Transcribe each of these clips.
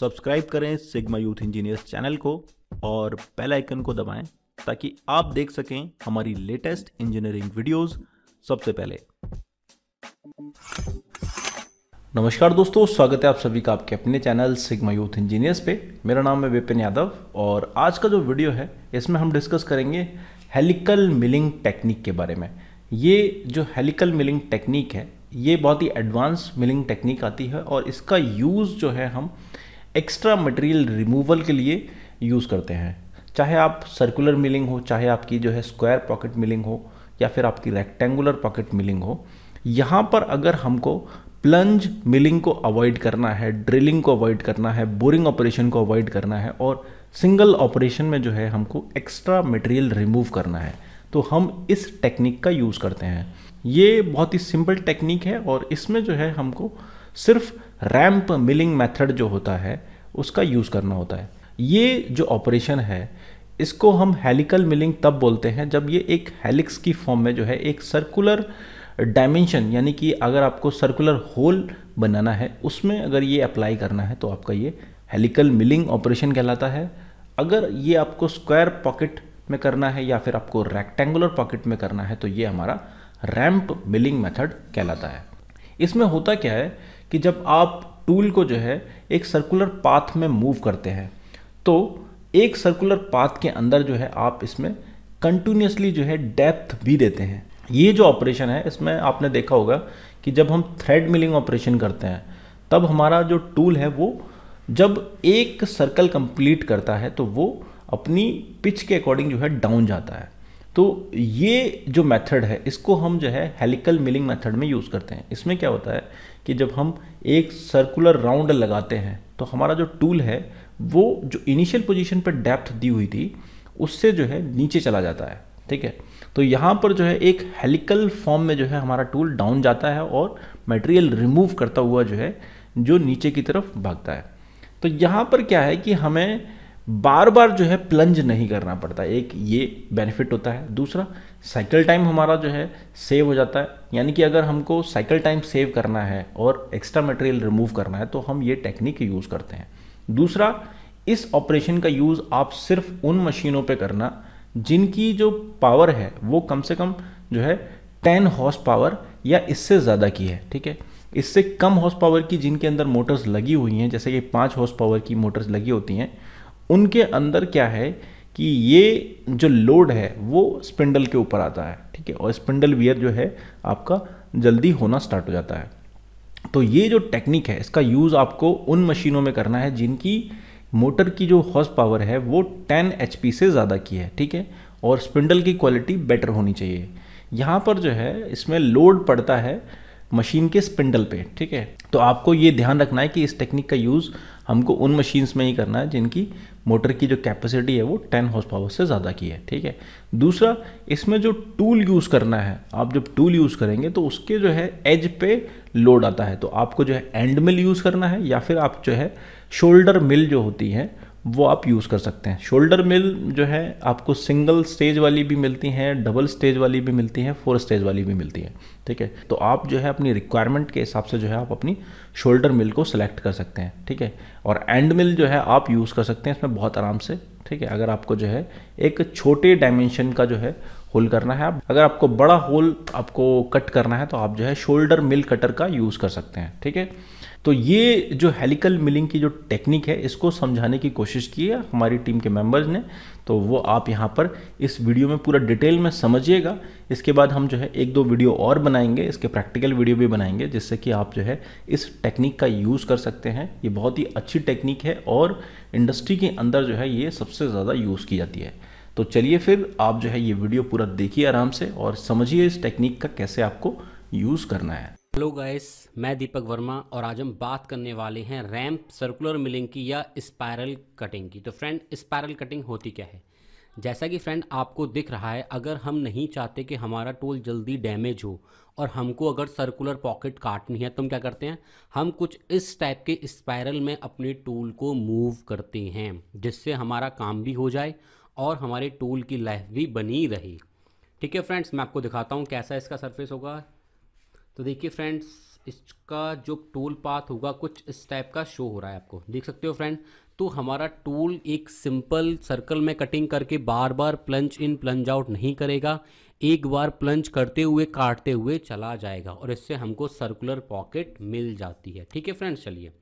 Subscribe करें sigma youth engineers channel को और बेल आइकन को दबाएं ताकि आप देख सकें हमारी लेटेस्ट इंजीनियरिंग वीडियोस सबसे पहले नमस्कार दोस्तों स्वागत है आप सभी का आपके अपने चैनल सिग्मा यूथ इंजीनियर्स पे मेरा नाम है विपिन यादव और आज का जो वीडियो है इसमें हम डिस्कस करेंगे हेलिकल मिलिंग टेक्निक के बारे में ये जो हेलिकल मिलिंग टेक्निक है ये बहुत ही एडवांस मिलिंग टेक्निक आती है और इसका यूज़ जो है हम एक्स्ट्रा मटेरियल रिमूवल के लिए यूज़ करते हैं चाहे आप सर्कुलर मिलिंग हो चाहे आपकी जो है स्क्वायर पॉकेट मिलिंग हो या फिर आपकी रेक्टेंगुलर पॉकेट मिलिंग हो यहाँ पर अगर हमको प्लंज मिलिंग को अवॉइड करना है ड्रिलिंग को अवॉइड करना है बोरिंग ऑपरेशन को अवॉइड करना है और सिंगल ऑपरेशन में जो है हमको एक्स्ट्रा मटेरियल रिमूव करना है तो हम इस टेक्निक का यूज़ करते हैं ये बहुत ही सिंपल टेक्निक है और इसमें जो है हमको सिर्फ रैम्प मिलिंग मेथड जो होता है उसका यूज़ करना होता है ये जो ऑपरेशन है इसको हम हेलिकल मिलिंग तब बोलते हैं जब ये एक हेलिक्स की फॉर्म में जो है एक सर्कुलर डायमेंशन यानी कि अगर आपको सर्कुलर होल बनाना है उसमें अगर ये अप्लाई करना है तो आपका ये हेलिकल मिलिंग ऑपरेशन कहलाता है अगर ये आपको स्क्वायर पॉकेट में करना है या फिर आपको रेक्टेंगुलर पॉकेट में करना है तो ये हमारा रैम्प मिलिंग मेथड कहलाता है इसमें होता क्या है कि जब आप टूल को जो है एक सर्कुलर पाथ में मूव करते हैं तो एक सर्कुलर पाथ के अंदर जो है आप इसमें कंटिन्यूसली जो है डेप्थ भी देते हैं ये जो ऑपरेशन है इसमें आपने देखा होगा कि जब हम थ्रेड मिलिंग ऑपरेशन करते हैं तब हमारा जो टूल है वो जब एक सर्कल कंप्लीट करता है तो वो अपनी पिच के अकॉर्डिंग जो है डाउन जाता है तो ये जो मेथड है इसको हम जो है हेलिकल मिलिंग मेथड में यूज़ करते हैं इसमें क्या होता है कि जब हम एक सर्कुलर राउंड लगाते हैं तो हमारा जो टूल है वो जो इनिशियल पोजीशन पर डेप्थ दी हुई थी उससे जो है नीचे चला जाता है ठीक है तो यहाँ पर जो है एक हेलिकल फॉर्म में जो है हमारा टूल डाउन जाता है और मटेरियल रिमूव करता हुआ जो है जो नीचे की तरफ भागता है तो यहाँ पर क्या है कि हमें बार बार जो है प्लंज नहीं करना पड़ता एक ये बेनिफिट होता है दूसरा साइकिल टाइम हमारा जो है सेव हो जाता है यानी कि अगर हमको साइकिल टाइम सेव करना है और एक्स्ट्रा मटेरियल रिमूव करना है तो हम ये टेक्निक यूज़ करते हैं दूसरा इस ऑपरेशन का यूज़ आप सिर्फ उन मशीनों पर करना जिनकी जो पावर है वो कम से कम जो है टेन हॉर्स पावर या इससे ज़्यादा की है ठीक है इससे कम हॉर्स पावर की जिनके अंदर मोटर्स लगी हुई हैं जैसे कि पाँच हॉर्स पावर की मोटर्स लगी होती हैं उनके अंदर क्या है कि ये जो लोड है वो स्पिंडल के ऊपर आता है ठीक है और स्पिंडल वियर जो है आपका जल्दी होना स्टार्ट हो जाता है तो ये जो टेक्निक है इसका यूज़ आपको उन मशीनों में करना है जिनकी मोटर की जो हॉर्स पावर है वो 10 एच से ज़्यादा की है ठीक है और स्पिंडल की क्वालिटी बेटर होनी चाहिए यहाँ पर जो है इसमें लोड पड़ता है मशीन के स्पिंडल पे ठीक है तो आपको ये ध्यान रखना है कि इस टेक्निक का यूज़ हमको उन मशीन्स में ही करना है जिनकी मोटर की जो कैपेसिटी है वो 10 हॉर्स पावर से ज़्यादा की है ठीक है दूसरा इसमें जो टूल यूज़ करना है आप जब टूल यूज़ करेंगे तो उसके जो है एज पे लोड आता है तो आपको जो है एंड मिल यूज़ करना है या फिर आप जो है शोल्डर मिल जो होती है वो आप यूज़ कर सकते हैं शोल्डर मिल जो है आपको सिंगल स्टेज वाली भी मिलती हैं डबल स्टेज वाली भी मिलती हैं फोर स्टेज वाली भी मिलती है ठीक है तो आप जो है अपनी रिक्वायरमेंट के हिसाब से जो है आप अपनी शोल्डर मिल को सिलेक्ट कर सकते हैं ठीक है और एंड मिल जो है आप यूज़ कर सकते हैं इसमें बहुत आराम से ठीक है अगर आपको जो है एक छोटे डायमेंशन का जो है होल करना है आप अगर आपको बड़ा होल आपको कट करना है तो आप जो है शोल्डर मिल कटर का यूज़ कर सकते हैं ठीक है तो ये जो हेलिकल मिलिंग की जो टेक्निक है इसको समझाने की कोशिश की है हमारी टीम के मेंबर्स ने तो वो आप यहाँ पर इस वीडियो में पूरा डिटेल में समझिएगा इसके बाद हम जो है एक दो वीडियो और बनाएंगे इसके प्रैक्टिकल वीडियो भी बनाएंगे जिससे कि आप जो है इस टेक्निक का यूज़ कर सकते हैं ये बहुत ही अच्छी टेक्निक है और इंडस्ट्री के अंदर जो है ये सबसे ज़्यादा यूज़ की जाती है तो चलिए फिर आप जो है ये वीडियो पूरा देखिए आराम से और समझिए इस टेक्निक का कैसे आपको यूज़ करना है हेलो गाइस मैं दीपक वर्मा और आज हम बात करने वाले हैं रैम्प सर्कुलर मिलिंग की या स्पायरल कटिंग की तो फ्रेंड स्पायरल कटिंग होती क्या है जैसा कि फ्रेंड आपको दिख रहा है अगर हम नहीं चाहते कि हमारा टूल जल्दी डैमेज हो और हमको अगर सर्कुलर पॉकेट काटनी है तो हम क्या करते हैं हम कुछ इस टाइप के स्पायरल में अपने टूल को मूव करते हैं जिससे हमारा काम भी हो जाए और हमारे टूल की लाइफ भी बनी रहे ठीक है फ्रेंड्स मैं आपको दिखाता हूँ कैसा इसका सर्फेस होगा तो देखिए फ्रेंड्स इसका जो टूल पाथ होगा कुछ इस टाइप का शो हो रहा है आपको देख सकते हो फ्रेंड तो हमारा टूल एक सिंपल सर्कल में कटिंग करके बार बार प्लंज इन प्लंज आउट नहीं करेगा एक बार प्लंज करते हुए काटते हुए चला जाएगा और इससे हमको सर्कुलर पॉकेट मिल जाती है ठीक है फ्रेंड्स चलिए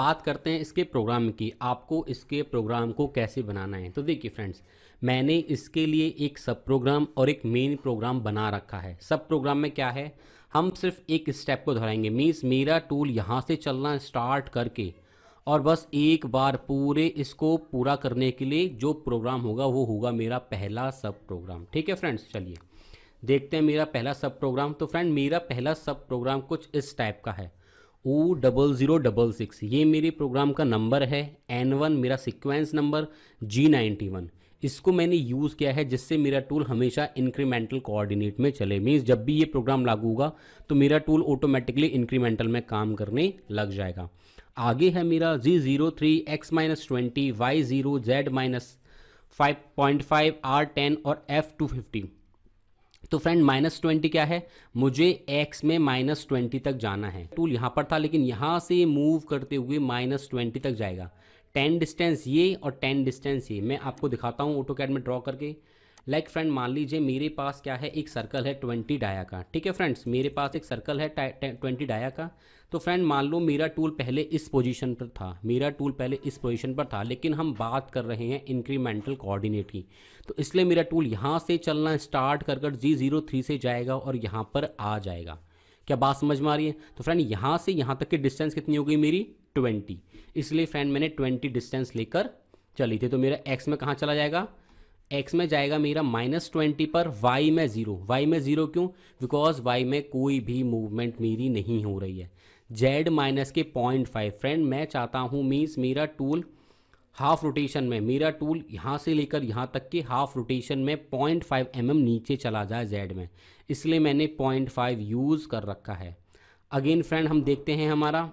बात करते हैं इसके प्रोग्राम की आपको इसके प्रोग्राम को कैसे बनाना है तो देखिए फ्रेंड्स मैंने इसके लिए एक सब प्रोग्राम और एक मेन प्रोग्राम बना रखा है सब प्रोग्राम में क्या है हम सिर्फ एक स्टेप को दोहराएंगे मीन्स मेरा टूल यहाँ से चलना स्टार्ट करके और बस एक बार पूरे इसको पूरा करने के लिए जो प्रोग्राम होगा वो होगा मेरा पहला सब प्रोग्राम ठीक है फ्रेंड्स चलिए देखते हैं मेरा पहला सब प्रोग्राम तो फ्रेंड मेरा पहला सब प्रोग्राम कुछ इस टाइप का है O double zero double six ये मेरे प्रोग्राम का नंबर है एन वन मेरा sequence number G ninety one इसको मैंने यूज़ किया है जिससे मेरा टूल हमेशा इंक्रीमेंटल कोऑर्डिनेट में चले मीन्स जब भी ये प्रोग्राम लागू होगा तो मेरा टूल ऑटोमेटिकली इंक्रीमेंटल में काम करने लग जाएगा आगे है मेरा G zero three X minus twenty Y zero Z minus five point five R ten और एफ टू फिफ्टी तो फ्रेंड माइनस ट्वेंटी क्या है मुझे एक्स में माइनस ट्वेंटी तक जाना है टूल यहाँ पर था लेकिन यहाँ से मूव करते हुए माइनस ट्वेंटी तक जाएगा टेन डिस्टेंस ये और टेन डिस्टेंस ये मैं आपको दिखाता हूँ ऑटो कैड में ड्रॉ करके लाइक like फ्रेंड मान लीजिए मेरे पास क्या है एक सर्कल है ट्वेंटी डाया का ठीक है फ्रेंड्स मेरे पास एक सर्कल है ट्वेंटी डाया का तो फ्रेंड मान लो मेरा टूल पहले इस पोजीशन पर था मेरा टूल पहले इस पोजीशन पर था लेकिन हम बात कर रहे हैं इंक्रीमेंटल कोऑर्डिनेट की तो इसलिए मेरा टूल यहाँ से चलना स्टार्ट कर कर जी जीरो थ्री से जाएगा और यहाँ पर आ जाएगा क्या बात समझ में आ रही है तो फ्रेंड यहाँ से यहाँ तक की डिस्टेंस कितनी हो गई मेरी ट्वेंटी इसलिए फ्रेंड मैंने ट्वेंटी डिस्टेंस लेकर चली थी तो मेरा एक्स में कहाँ चला जाएगा एक्स में जाएगा मेरा माइनस ट्वेंटी पर वाई में ज़ीरो वाई में ज़ीरो क्यों बिकॉज वाई में कोई भी मूवमेंट मेरी नहीं हो रही है जेड माइनस के पॉइंट फाइव फ्रेंड मैं चाहता हूँ मीन्स मेरा टूल हाफ रोटेशन में मेरा टूल यहाँ से लेकर यहाँ तक के हाफ रोटेशन में पॉइंट फाइव एम एम नीचे चला जाए जेड में इसलिए मैंने पॉइंट फाइव यूज़ कर रखा है अगेन फ्रेंड हम देखते हैं हमारा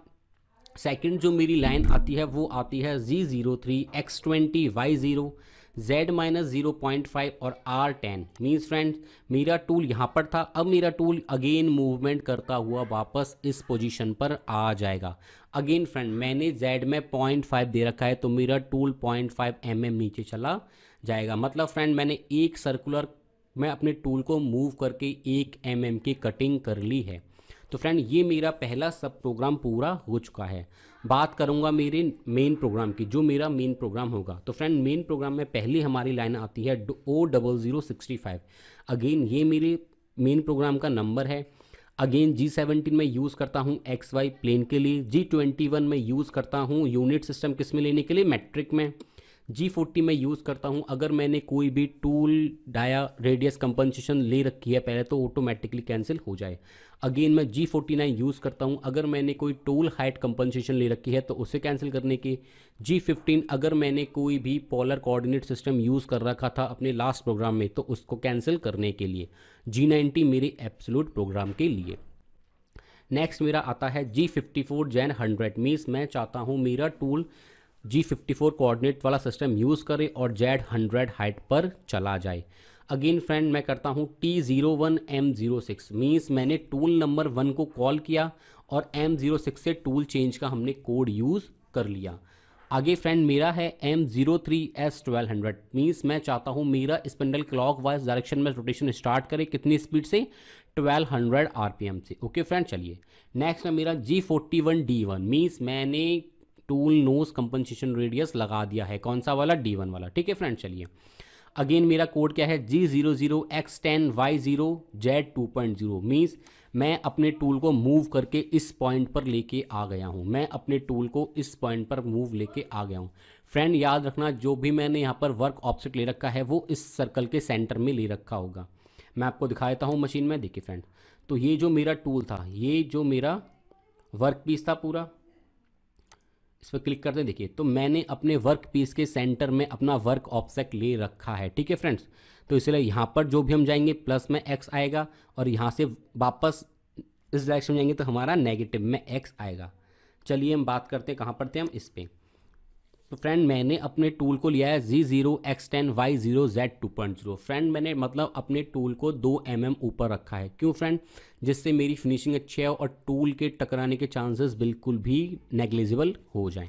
सेकंड जो मेरी लाइन आती है वो आती है G zero three X twenty Y zero z minus zero point five और आर टेन मीन्स फ्रेंड मेरा टूल यहाँ पर था अब मेरा टूल अगेन मूवमेंट करता हुआ वापस इस पोजीशन पर आ जाएगा अगेन फ्रेंड मैंने z में पॉइंट फाइव दे रखा है तो मेरा tool point five M M नीचे चला जाएगा मतलब फ्रेंड मैंने एक सर्कुलर में अपने टूल को मूव करके एक एम mm की कटिंग कर ली है तो फ्रेंड ये मेरा पहला सब प्रोग्राम पूरा हो चुका है बात करूंगा मेरे मेन प्रोग्राम की जो मेरा मेन प्रोग्राम होगा तो फ्रेंड मेन प्रोग्राम में पहली हमारी लाइन आती है O double zero sixty five again ये मेरे मेन प्रोग्राम का नंबर है अगेन जी सेवनटीन में यूज़ करता हूँ एक्स वाई प्लेन के लिए जी ट्वेंटी वन में यूज़ करता हूँ यूनिट सिस्टम किस में लेने के लिए मैट्रिक में जी फोर्टी मैं यूज़ करता हूँ अगर मैंने कोई भी टूल डाया रेडियस कंपनसेशन ले रखी है पहले तो ऑटोमेटिकली कैंसिल हो जाए अगेन मैं जी फोर्टी नाइन यूज़ करता हूँ अगर मैंने कोई टूल हाइट कंपनसेशन ले रखी है तो उसे कैंसिल करने की जी फिफ्टीन अगर मैंने कोई भी पोलर कोऑर्डिनेट सिस्टम यूज़ कर रखा था अपने लास्ट प्रोग्राम में तो उसको कैंसिल करने के लिए जी नाइन्टी मेरे एब्सोलूट प्रोग्राम के लिए नेक्स्ट मेरा आता है जी फिफ्टी फोर जैन हंड्रेड मीन्स मैं चाहता हूँ मेरा tool G fifty four coordinate वाला सिस्टम यूज़ करें और जेड हंड्रेड हाइट पर चला जाए अगेन फ्रेंड मैं करता हूँ T zero one M zero six means मैंने टूल नंबर वन को कॉल किया और एम ज़ीरो सिक्स से टूल चेंज का हमने कोड यूज़ कर लिया आगे फ्रेंड मेरा है M zero three S twelve hundred means मैं चाहता हूँ मेरा स्पिंडल क्लॉक वाइज डायरेक्शन में रोटेशन स्टार्ट करे कितनी स्पीड से twelve hundred R P M से ओके फ्रेंड चलिए नेक्स्ट है मेरा G forty one D one means मैंने टूल नोज कंपनसेशन रेडियस लगा दिया है कौन सा वाला डी वन वाला ठीक है फ्रेंड चलिए अगेन मेरा कोड क्या है G zero zero X ten Y zero Z two point zero means मैं अपने टूल को मूव करके इस पॉइंट पर लेके आ गया हूँ मैं अपने टूल को इस पॉइंट पर मूव लेके आ गया हूँ फ्रेंड याद रखना जो भी मैंने यहाँ पर वर्क ऑब्जेक्ट ले रखा है वो इस सर्कल के सेंटर में ले रखा होगा मैं आपको दिखा देता हूँ मशीन में देखिए फ्रेंड तो ये जो मेरा टूल था ये जो मेरा वर्क पीस था पूरा इस पर क्लिक करते हैं देखिए तो मैंने अपने वर्क पीस के सेंटर में अपना वर्क ऑब्जेक्ट ले रखा है ठीक है फ्रेंड्स तो इसलिए यहाँ पर जो भी हम जाएंगे प्लस में एक्स आएगा और यहाँ से वापस इस डायरेक्शन में जाएंगे तो हमारा नेगेटिव में एक्स आएगा चलिए हम बात करते हैं कहाँ पर थे हम इस पर तो फ्रेंड मैंने अपने टूल को लिया है G zero X ten Y zero Z two point zero friend मैंने मतलब अपने टूल को दो एम एम ऊपर रखा है क्यों फ्रेंड जिससे मेरी फिनिशिंग अच्छी है और टूल के टकराने के चांसेस बिल्कुल भी नेग्लिजिबल हो जाएं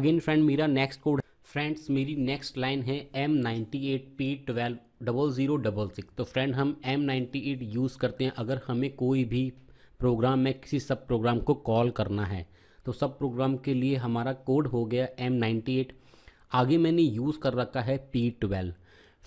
अगेन फ्रेंड मेरा नेक्स्ट कोड फ्रेंड्स मेरी नेक्स्ट लाइन है M ninety eight P double zero double six तो फ्रेंड हम एम नाइन्टी एट यूज़ करते हैं अगर हमें कोई भी प्रोग्राम में किसी सब प्रोग्राम को कॉल करना है तो सब प्रोग्राम के लिए हमारा कोड हो गया एम आगे मैंने यूज़ कर रखा है पी ट्वेल्व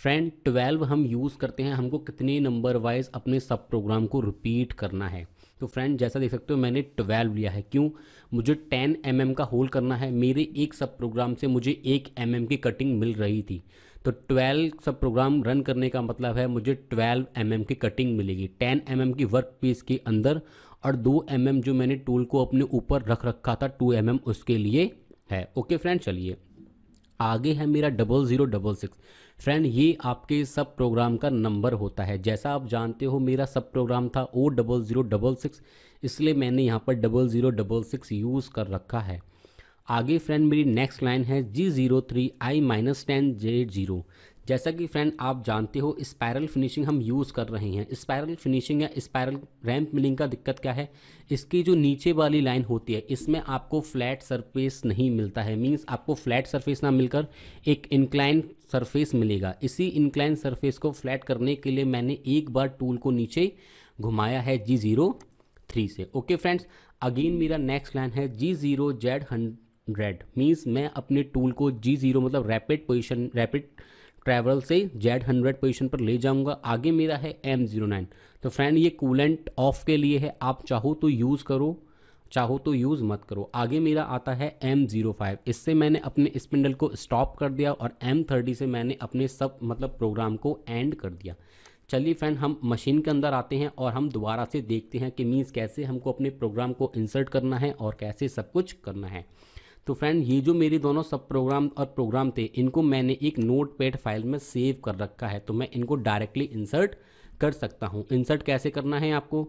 फ्रेंड ट्वेल्व हम यूज़ करते हैं हमको कितने नंबर वाइज अपने सब प्रोग्राम को रिपीट करना है तो फ्रेंड जैसा देख सकते हो मैंने ट्वेल्व लिया है क्यों मुझे टेन एम mm का होल करना है मेरे एक सब प्रोग्राम से मुझे एक एम mm की कटिंग मिल रही थी तो ट्वेल्व सब प्रोग्राम रन करने का मतलब है मुझे ट्वेल्व एम mm की कटिंग मिलेगी टेन एम mm की वर्क पीस के अंदर और दो एम mm जो मैंने टूल को अपने ऊपर रख रखा था टू एम mm उसके लिए है ओके फ्रेंड चलिए आगे है मेरा double zero double six friend ये आपके सब प्रोग्राम का नंबर होता है जैसा आप जानते हो मेरा सब प्रोग्राम था O double zero double six इसलिए मैंने यहाँ पर double zero double six use कर रखा है आगे फ्रेंड मेरी नेक्स्ट लाइन है G zero three I minus ten J zero जैसा कि फ्रेंड आप जानते हो स्पायरल फिनिशिंग हम यूज़ कर रहे हैं स्पायरल फिनिशिंग या स्पायरल रैम्प मिलिंग का दिक्कत क्या है इसकी जो नीचे वाली लाइन होती है इसमें आपको फ्लैट सरफेस नहीं मिलता है मींस आपको फ्लैट सरफेस ना मिलकर एक इंक्लाइन सरफेस मिलेगा इसी इंक्लाइन सरफेस को फ्लैट करने के लिए मैंने एक बार टूल को नीचे घुमाया है जी ज़ीरो थ्री से ओके फ्रेंड्स अगेन मेरा नेक्स्ट लाइन है G zero Z hundred means मैं अपने टूल को जी ज़ीरो मतलब रैपिड पोजिशन रैपिड ट्रैवल से जेड हंड्रेड पोजिशन पर ले जाऊंगा आगे मेरा है एम जीरो नाइन तो फ्रेंड ये कूलेंट ऑफ के लिए है आप चाहो तो यूज़ करो चाहो तो यूज़ मत करो आगे मेरा आता है एम जीरो फाइव इससे मैंने अपने स्पिंडल को स्टॉप कर दिया और एम थर्टी से मैंने अपने सब मतलब प्रोग्राम को एंड कर दिया चलिए फ्रेंड हम मशीन के अंदर आते हैं और हम दोबारा से देखते हैं कि मीन्स कैसे हमको अपने प्रोग्राम को इंसर्ट करना है और कैसे सब कुछ करना है तो फ्रेंड ये जो मेरे दोनों सब प्रोग्राम और प्रोग्राम थे इनको मैंने एक नोट पैड फाइल में सेव कर रखा है तो मैं इनको डायरेक्टली इंसर्ट कर सकता हूँ इंसर्ट कैसे करना है आपको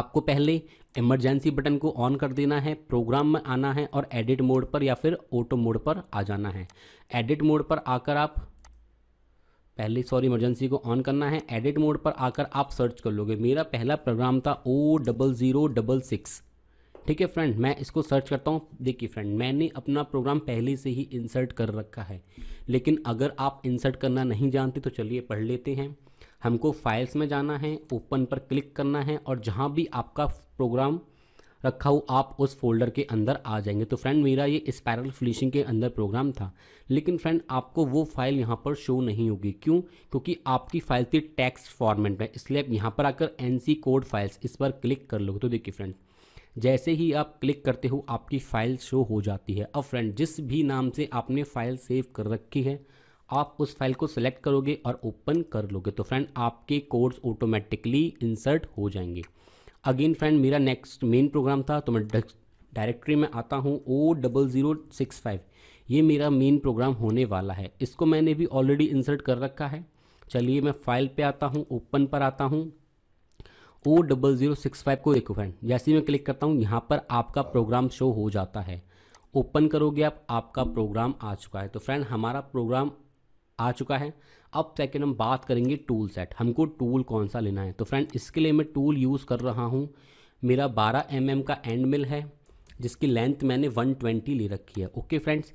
आपको पहले इमरजेंसी बटन को ऑन कर देना है प्रोग्राम में आना है और एडिट मोड पर या फिर ऑटो मोड पर आ जाना है एडिट मोड पर आकर आप पहले सॉरी इमरजेंसी को ऑन करना है एडिट मोड पर आकर आप सर्च कर लोगे मेरा पहला प्रोग्राम था O double zero double six ठीक है फ्रेंड मैं इसको सर्च करता हूँ देखिए फ्रेंड मैंने अपना प्रोग्राम पहले से ही इंसर्ट कर रखा है लेकिन अगर आप इंसर्ट करना नहीं जानते तो चलिए पढ़ लेते हैं हमको फाइल्स में जाना है ओपन पर क्लिक करना है और जहाँ भी आपका प्रोग्राम रखा हो आप उस फोल्डर के अंदर आ जाएंगे तो फ्रेंड मेरा ये स्पायरल फिनिशिंग के अंदर प्रोग्राम था लेकिन फ्रेंड आपको वो फाइल यहाँ पर शो नहीं होगी क्यों क्योंकि आपकी फाइल थी टेक्स्ट फॉर्मेट में इसलिए आप यहाँ पर आकर एन कोड फाइल्स इस पर क्लिक कर लोगे तो देखिए फ्रेंड जैसे ही आप क्लिक करते हो आपकी फ़ाइल शो हो जाती है अब फ्रेंड जिस भी नाम से आपने फ़ाइल सेव कर रखी है आप उस फाइल को सिलेक्ट करोगे और ओपन कर लोगे तो फ्रेंड आपके कोड्स ऑटोमेटिकली इंसर्ट हो जाएंगे अगेन फ्रेंड मेरा नेक्स्ट मेन प्रोग्राम था तो मैं डायरेक्टरी में आता हूँ O double zero six five ये मेरा मेन प्रोग्राम होने वाला है इसको मैंने भी ऑलरेडी इंसर्ट कर रखा है चलिए मैं फाइल पे आता हूँ ओपन पर आता हूँ O double zero six five को फ्रेंड जैसे मैं क्लिक करता हूँ यहाँ पर आपका प्रोग्राम शो हो जाता है ओपन करोगे आप आपका प्रोग्राम आ चुका है तो फ्रेंड हमारा प्रोग्राम आ चुका है अब सेकेंड हम बात करेंगे टूल सेट हमको टूल कौन सा लेना है तो फ्रेंड इसके लिए मैं टूल यूज़ कर रहा हूँ मेरा 12 एम mm का एंड मिल है जिसकी लेंथ मैंने 120 ले रखी है ओके फ्रेंड्स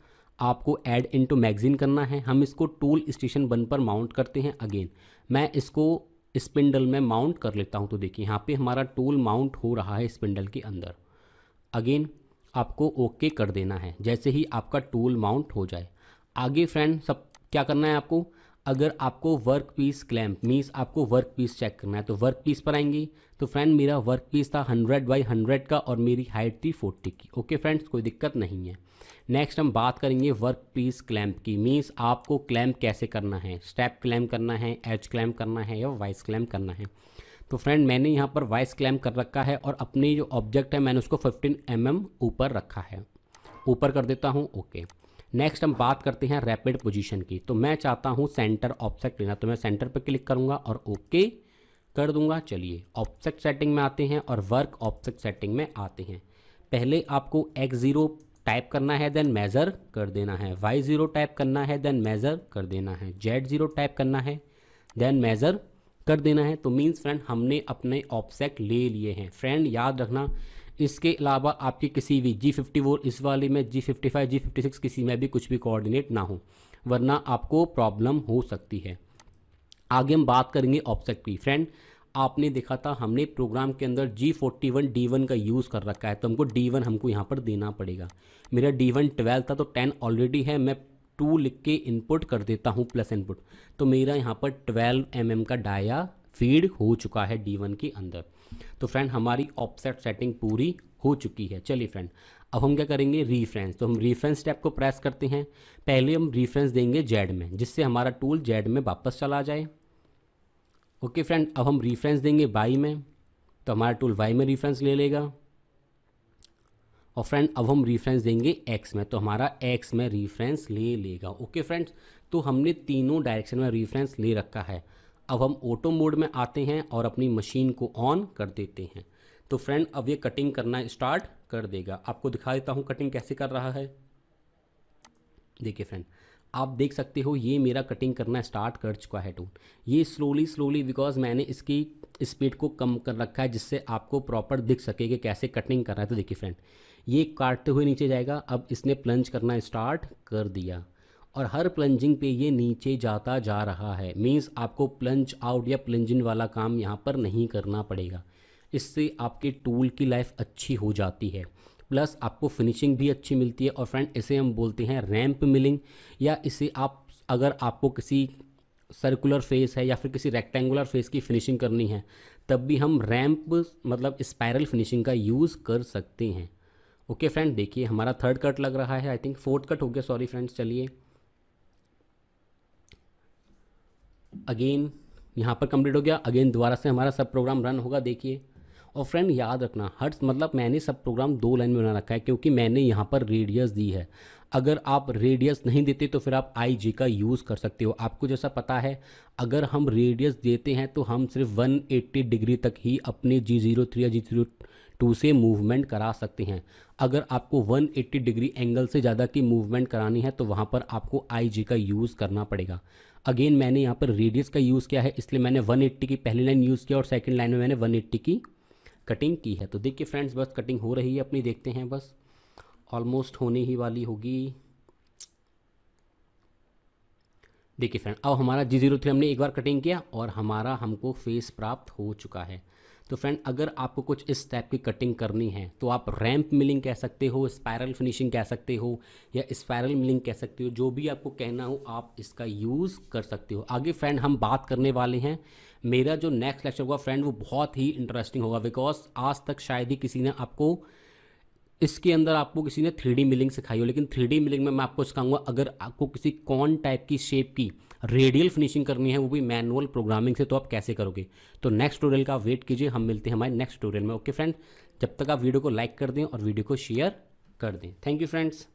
आपको ऐड इनटू मैगजीन करना है हम इसको टूल स्टेशन बन पर माउंट करते हैं अगेन मैं इसको स्पिंडल में माउंट कर लेता हूँ तो देखिए यहाँ पे हमारा टूल माउंट हो रहा है स्पिंडल के अंदर अगेन आपको ओके कर देना है जैसे ही आपका टूल माउंट हो जाए आगे फ्रेंड सब क्या करना है आपको अगर आपको वर्क पीस क्लैम्प मीन्स आपको वर्क पीस चेक करना है तो वर्क पीस पर आएंगी तो फ्रेंड मेरा वर्क पीस था 100 बाई 100 का और मेरी हाइट थी 40 की ओके फ्रेंड्स कोई दिक्कत नहीं है नेक्स्ट हम बात करेंगे वर्क पीस क्लैम्प की मीन्स आपको क्लैम्प कैसे करना है स्टेप क्लैम्प करना है एच क्लैम्प करना है या वाइस क्लैम्प करना है तो फ्रेंड मैंने यहाँ पर वाइस क्लैम्प कर रखा है और अपनी जो ऑब्जेक्ट है मैंने उसको फिफ्टीन एम mm ऊपर रखा है ऊपर कर देता हूँ ओके okay. नेक्स्ट हम बात करते हैं रैपिड पोजीशन की तो मैं चाहता हूँ सेंटर ऑब्जेक्ट लेना तो मैं सेंटर पर क्लिक करूंगा और ओके okay कर दूंगा चलिए ऑब्जेक्ट सेटिंग में आते हैं और वर्क ऑब्जेक्ट सेटिंग में आते हैं पहले आपको एक्स ज़ीरो टाइप करना है देन मेज़र कर देना है वाई ज़ीरो टाइप करना है देन मेज़र कर देना है जेड ज़ीरो टाइप करना है देन मेज़र कर देना है तो मीन्स फ्रेंड हमने अपने ऑब्जेक्ट ले लिए हैं फ्रेंड याद रखना इसके अलावा आपकी किसी भी जी फिफ्टी फोर इस वाले में G fifty five G fifty six किसी में भी कुछ भी कोऑर्डिनेट ना हो वरना आपको प्रॉब्लम हो सकती है आगे हम बात करेंगे ऑब्जेक्ट की फ्रेंड आपने देखा था हमने प्रोग्राम के अंदर G forty one D one का यूज़ कर रखा है तो हमको डी वन हमको यहाँ पर देना पड़ेगा मेरा डी वन ट्वेल्व था तो टेन ऑलरेडी है मैं टू लिख के इनपुट कर देता हूँ प्लस इनपुट तो मेरा यहाँ पर ट्वेल्व एम mm का डाया फीड हो चुका है डी वन के अंदर तो फ्रेंड हमारी ऑफसेट सेटिंग पूरी हो चुकी है चलिए फ्रेंड अब हम क्या करेंगे रिफ्रेंस तो हम रिफ्रेंस स्टेप को प्रेस करते हैं पहले हम रिफ्रेंस देंगे जेड में जिससे हमारा टूल जेड में वापस चला जाए ओके फ्रेंड अब हम रिफ्रेंस देंगे बाई में तो हमारा टूल वाई में रिफ्रेंस ले लेगा और फ्रेंड अब हम रिफ्रेंस देंगे एक्स में तो हमारा एक्स में रिफ्रेंस ले लेगा ओके फ्रेंड्स तो हमने तीनों डायरेक्शन में रिफ्रेंस ले रखा है अब हम ऑटो मोड में आते हैं और अपनी मशीन को ऑन कर देते हैं तो फ्रेंड अब ये कटिंग करना स्टार्ट कर देगा आपको दिखा देता हूँ कटिंग कैसे कर रहा है देखिए फ्रेंड आप देख सकते हो ये मेरा कटिंग करना स्टार्ट कर चुका है टून ये स्लोली स्लोली बिकॉज मैंने इसकी स्पीड को कम कर रखा है जिससे आपको प्रॉपर दिख सके कि कैसे कटिंग कर रहा है तो देखिए फ्रेंड ये काटते हुए नीचे जाएगा अब इसने प्लंज करना स्टार्ट कर दिया और हर प्लंजिंग पे ये नीचे जाता जा रहा है मीन्स आपको प्लंज आउट या प्लंजिंग वाला काम यहाँ पर नहीं करना पड़ेगा इससे आपके टूल की लाइफ अच्छी हो जाती है प्लस आपको फिनिशिंग भी अच्छी मिलती है और फ्रेंड इसे हम बोलते हैं रैम्प मिलिंग या इसे आप अगर आपको किसी सर्कुलर फेस है या फिर किसी रेक्टेंगुलर फेस की फिनिशिंग करनी है तब भी हम रैम्प मतलब स्पायरल फिनिशिंग का यूज़ कर सकते हैं ओके फ्रेंड देखिए हमारा थर्ड कट लग रहा है आई थिंक फोर्थ कट हो गया सॉरी फ्रेंड्स चलिए अगेन यहाँ पर कंप्लीट हो गया अगेन दोबारा से हमारा सब प्रोग्राम रन होगा देखिए और फ्रेंड याद रखना हर मतलब मैंने सब प्रोग्राम दो लाइन में बना रखा है क्योंकि मैंने यहाँ पर रेडियस दी है अगर आप रेडियस नहीं देते तो फिर आप आई जी का यूज़ कर सकते हो आपको जैसा पता है अगर हम रेडियस देते हैं तो हम सिर्फ 180 डिग्री तक ही अपने जी ज़ीरो थ्री या जी ज़ीरो टू से मूवमेंट करा सकते हैं अगर आपको 180 डिग्री एंगल से ज़्यादा की मूवमेंट करानी है तो वहाँ पर आपको आई जी का यूज़ करना पड़ेगा अगेन मैंने यहाँ पर रेडियस का यूज़ किया है इसलिए मैंने 180 की पहली लाइन यूज़ किया और सेकंड लाइन में मैंने 180 की कटिंग की है तो देखिए फ्रेंड्स बस कटिंग हो रही है अपनी देखते हैं बस ऑलमोस्ट होने ही वाली होगी देखिए फ्रेंड अब हमारा जी जीरो थ्री हमने एक बार कटिंग किया और हमारा हमको फेस प्राप्त हो चुका है तो फ्रेंड अगर आपको कुछ इस टाइप की कटिंग करनी है तो आप रैम्प मिलिंग कह सकते हो स्पायरल फिनिशिंग कह सकते हो या स्पायरल मिलिंग कह सकते हो जो भी आपको कहना हो आप इसका यूज़ कर सकते हो आगे फ्रेंड हम बात करने वाले हैं मेरा जो नेक्स्ट लेक्चर होगा फ्रेंड वो बहुत ही इंटरेस्टिंग होगा बिकॉज आज तक शायद ही किसी ने आपको इसके अंदर आपको किसी ने थ्री डी मिलिंग सिखाई हो लेकिन थ्री डी मिलिंग में मैं आपको सिखाऊंगा अगर आपको किसी कॉन टाइप की शेप की रेडियल फिनिशिंग करनी है वो भी मैनुअल प्रोग्रामिंग से तो आप कैसे करोगे तो नेक्स्ट टोरियल का वेट कीजिए हम मिलते हैं हमारे नेक्स्ट टोरियल में ओके फ्रेंड जब तक आप वीडियो को लाइक कर दें और वीडियो को शेयर कर दें थैंक यू फ्रेंड्स